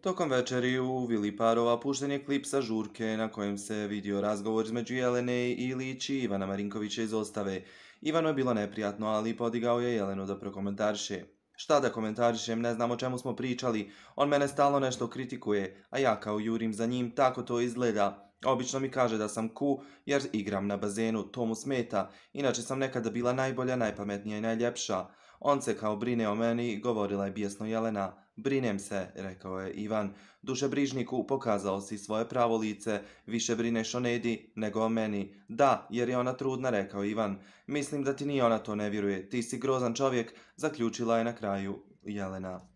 Tokom večeri u vili parova pušten je klip sa žurke na kojem se vidio razgovor između Jelene i Ivana Marinkovića iz Ostave. Ivano je bilo neprijatno, ali podigao je Jelenu da prokomentariše. Šta da komentarišem, ne znam o čemu smo pričali, on mene stalno nešto kritikuje, a ja kao jurim za njim, tako to izgleda. Obično mi kaže da sam ku, jer igram na bazenu, to mu smeta, inače sam nekada bila najbolja, najpametnija i najljepša. On se kao brine o meni, govorila je bijesno Jelena. Brinem se, rekao je Ivan. Brižniku, pokazao si svoje pravo lice, više brineš o Nedi nego o meni. Da, jer je ona trudna, rekao Ivan. Mislim da ti ni ona to ne vjeruje, ti si grozan čovjek, zaključila je na kraju Jelena.